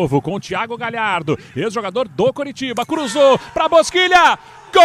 novo com o Thiago Galhardo, ex-jogador do Coritiba. Cruzou para Bosquilha. Gol!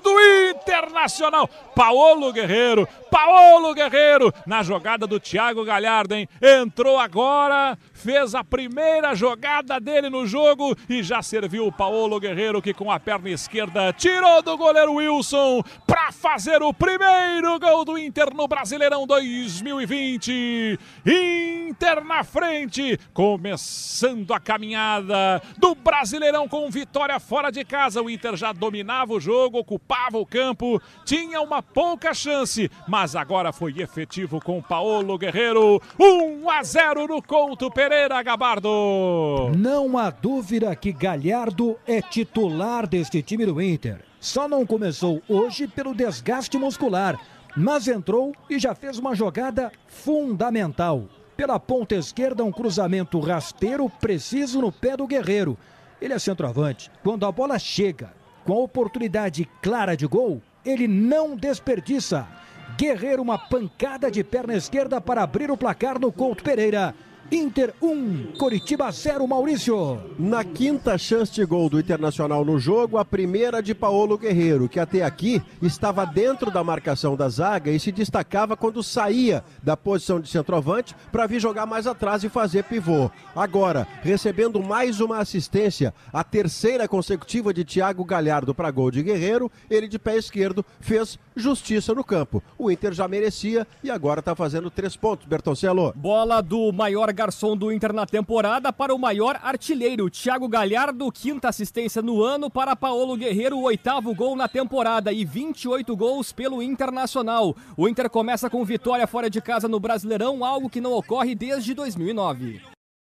Do Inter Internacional. Paolo Guerreiro, Paolo Guerreiro, na jogada do Thiago Galhardo, hein? Entrou agora, fez a primeira jogada dele no jogo e já serviu o Paolo Guerreiro que com a perna esquerda tirou do goleiro Wilson para fazer o primeiro gol do Inter no Brasileirão 2020. Inter na frente, começando a caminhada do Brasileirão com vitória fora de casa. O Inter já dominava o jogo, ocupava o campo, tinha uma pouca chance, mas agora foi efetivo com Paulo Guerreiro. 1 a 0 no Couto Pereira Gabardo. Não há dúvida que Galhardo é titular deste time do Inter. Só não começou hoje pelo desgaste muscular, mas entrou e já fez uma jogada fundamental. Pela ponta esquerda, um cruzamento rasteiro preciso no pé do Guerreiro. Ele é centroavante. Quando a bola chega com a oportunidade clara de gol, ele não desperdiça. Guerreiro, uma pancada de perna esquerda para abrir o placar no Couto Pereira. Inter 1, Coritiba 0, Maurício. Na quinta chance de gol do Internacional no jogo, a primeira de Paulo Guerreiro, que até aqui estava dentro da marcação da zaga e se destacava quando saía da posição de centroavante para vir jogar mais atrás e fazer pivô. Agora, recebendo mais uma assistência, a terceira consecutiva de Thiago Galhardo para gol de Guerreiro, ele de pé esquerdo fez justiça no campo. O Inter já merecia e agora está fazendo três pontos, Bertoncello. Bola do maior garçom do Inter na temporada para o maior artilheiro, Thiago Galhardo, quinta assistência no ano para Paulo Guerreiro, oitavo gol na temporada e 28 gols pelo Internacional. O Inter começa com vitória fora de casa no Brasileirão, algo que não ocorre desde 2009.